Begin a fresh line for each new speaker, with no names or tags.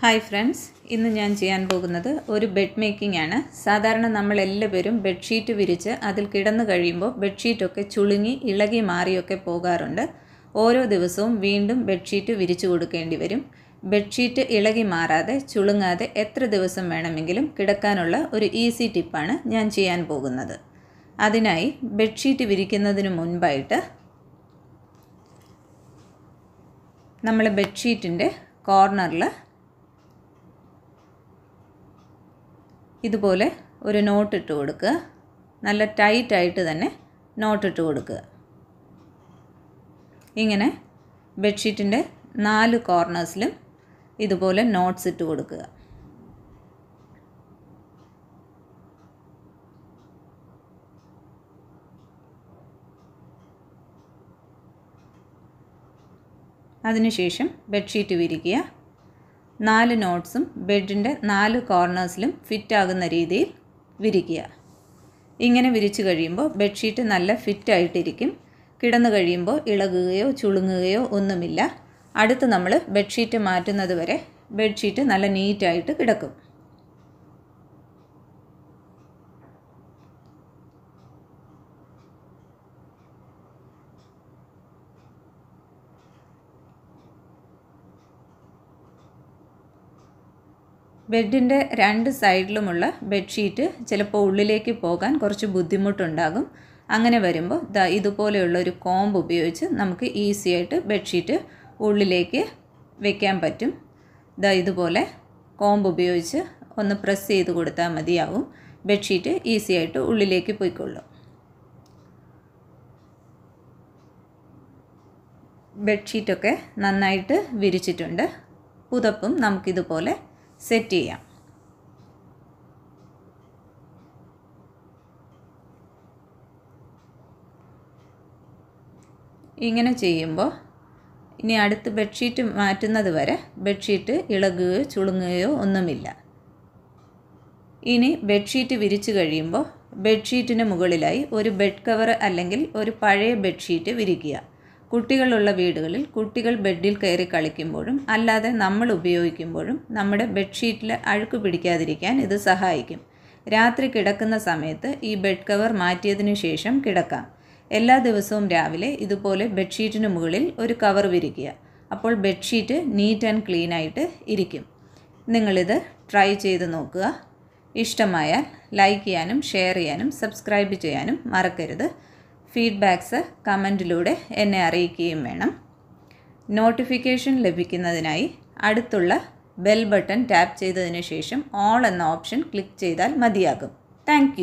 hi friends ഇന്ന് ഞാൻ ചെയ്യാൻ പോകുന്നത് ഒരു ബെഡ് മേക്കിംഗ് ആണ് സാധാരണ നമ്മൾ എല്ലാവരും ബെഡ്ഷീറ്റ് വിരിച്ച് അതിൽ കിടന്നു കഴിയുമ്പോൾ ബെഡ്ഷീറ്റൊക്കെ ചുളുങ്ങി ഇളകി മാറിയൊക്കെ പോകാറുണ്ട് ഓരോ ദിവസവും വീണ്ടും ബെഡ്ഷീറ്റ് വിരിച്ചു കൊടുക്കേണ്ടി വരും ബെഡ്ഷീറ്റ് ഇളകി മാറാതെ ചുളുങ്ങാതെ എത്ര ദിവസം വേണമെങ്കിലും കിടക്കാനുള്ള ഒരു ഈസി ടിപ്പാണ് ഞാൻ ചെയ്യാൻ പോകുന്നത് അതിനായി ബെഡ്ഷീറ്റ് വിരിക്കുന്നതിന് മുൻപായിട്ട് നമ്മൾ ബെഡ്ഷീറ്റിൻ്റെ കോർണറിൽ ഇതുപോലെ ഒരു നോട്ട് ഇട്ട് കൊടുക്കുക നല്ല ടൈറ്റായിട്ട് തന്നെ നോട്ട് ഇട്ട് കൊടുക്കുക ഇങ്ങനെ ബെഡ്ഷീറ്റിൻ്റെ നാല് കോർണേഴ്സിലും ഇതുപോലെ നോട്ട്സ് ഇട്ട് കൊടുക്കുക അതിനുശേഷം ബെഡ്ഷീറ്റ് വിരിക്കുക നാല് നോട്ട്സും ബെഡിൻ്റെ നാല് കോർണേഴ്സിലും ഫിറ്റ് ആകുന്ന രീതിയിൽ വിരിക്കുക ഇങ്ങനെ വിരിച്ചു കഴിയുമ്പോൾ ബെഡ്ഷീറ്റ് നല്ല ഫിറ്റായിട്ടിരിക്കും കിടന്നു കഴിയുമ്പോൾ ഇളകുകയോ ചുളുങ്ങുകയോ ഒന്നുമില്ല അടുത്ത് നമ്മൾ ബെഡ്ഷീറ്റ് മാറ്റുന്നത് വരെ ബെഡ്ഷീറ്റ് നല്ല നീറ്റായിട്ട് കിടക്കും ബെഡിൻ്റെ രണ്ട് സൈഡിലുമുള്ള ബെഡ്ഷീറ്റ് ചിലപ്പോൾ ഉള്ളിലേക്ക് പോകാൻ കുറച്ച് ബുദ്ധിമുട്ടുണ്ടാകും അങ്ങനെ വരുമ്പോൾ ദാ ഇതുപോലെയുള്ള ഒരു കോംബ് ഉപയോഗിച്ച് നമുക്ക് ഈസി ആയിട്ട് ബെഡ്ഷീറ്റ് ഉള്ളിലേക്ക് വെക്കാൻ പറ്റും ദാ ഇതുപോലെ കോംബ് ഉപയോഗിച്ച് ഒന്ന് പ്രസ് ചെയ്ത് കൊടുത്താൽ മതിയാവും ബെഡ്ഷീറ്റ് ഈസി ആയിട്ട് ഉള്ളിലേക്ക് പോയിക്കൊള്ളും ബെഡ്ഷീറ്റൊക്കെ നന്നായിട്ട് വിരിച്ചിട്ടുണ്ട് പുതപ്പും നമുക്കിതുപോലെ സെറ്റ് ചെയ്യാം ഇങ്ങനെ ചെയ്യുമ്പോൾ ഇനി അടുത്ത് ബെഡ്ഷീറ്റ് മാറ്റുന്നത് വരെ ബെഡ്ഷീറ്റ് ഇളകുകയോ ചുളുങ്ങുകയോ ഒന്നുമില്ല ഇനി ബെഡ്ഷീറ്റ് വിരിച്ചു കഴിയുമ്പോൾ ബെഡ്ഷീറ്റിന് മുകളിലായി ഒരു ബെഡ് കവർ അല്ലെങ്കിൽ ഒരു പഴയ ബെഡ്ഷീറ്റ് വിരിക്കുക കുട്ടികളുള്ള വീടുകളിൽ കുട്ടികൾ ബെഡിൽ കയറി കളിക്കുമ്പോഴും അല്ലാതെ നമ്മൾ ഉപയോഗിക്കുമ്പോഴും നമ്മുടെ ബെഡ്ഷീറ്റിൽ അഴുക്ക് പിടിക്കാതിരിക്കാൻ ഇത് സഹായിക്കും രാത്രി കിടക്കുന്ന സമയത്ത് ഈ ബെഡ് കവർ മാറ്റിയതിനു ശേഷം കിടക്കാം എല്ലാ ദിവസവും രാവിലെ ഇതുപോലെ ബെഡ്ഷീറ്റിന് മുകളിൽ ഒരു കവർ വിരിക്കുക അപ്പോൾ ബെഡ്ഷീറ്റ് നീറ്റ് ആൻഡ് ക്ലീൻ ആയിട്ട് ഇരിക്കും നിങ്ങളിത് ട്രൈ ചെയ്ത് നോക്കുക ഇഷ്ടമായാൽ ലൈക്ക് ചെയ്യാനും ഷെയർ ചെയ്യാനും സബ്സ്ക്രൈബ് ചെയ്യാനും മറക്കരുത് ഫീഡ്ബാക്ക്സ് കമൻറ്റിലൂടെ എന്നെ അറിയിക്കുകയും വേണം നോട്ടിഫിക്കേഷൻ ലഭിക്കുന്നതിനായി അടുത്തുള്ള ബെൽ ബട്ടൺ ടാപ്പ് ചെയ്തതിനു ശേഷം ഓൾ എന്ന ഓപ്ഷൻ ക്ലിക്ക് ചെയ്താൽ മതിയാകും താങ്ക്